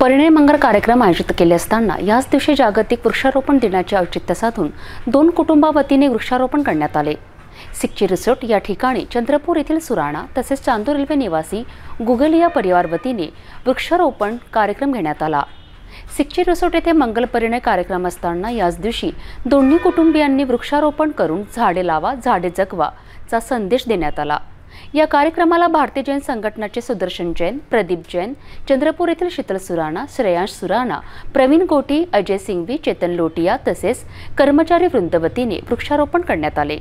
परिणय मंगळ कार्यक्रम आयोजित केले असताना याच दिवशी जागतिक वृक्षारोपण दिनाचे औचित्य साधून दोन कुटुंबावतीने वृक्षारोपण करण्यात आले सिक्ची रिसोर्ट या ठिकाणी चंद्रपूर येथील सुराणा तसेच चांदूर रेल्वे निवासी गुगल या वतीने वृक्षारोपण कार्यक्रम घेण्यात आला सिक्ची रिसोर्ट येथे मंगल परिणय कार्यक्रम असताना याच दिवशी दोन्ही कुटुंबियांनी वृक्षारोपण करून झाडे लावा झाडे जगवा चा संदेश देण्यात आला या कार्यक्रमाला भारतीय जैन संघटनाचे सुदर्शन जैन प्रदीप जैन चंद्रपूर येथील शीतल सुराणा श्रेयांश सुराणा प्रवीण गोटी अजय सिंघवी चेतन लोटिया तसेच कर्मचारी वृंदवतीने वृक्षारोपण करण्यात आले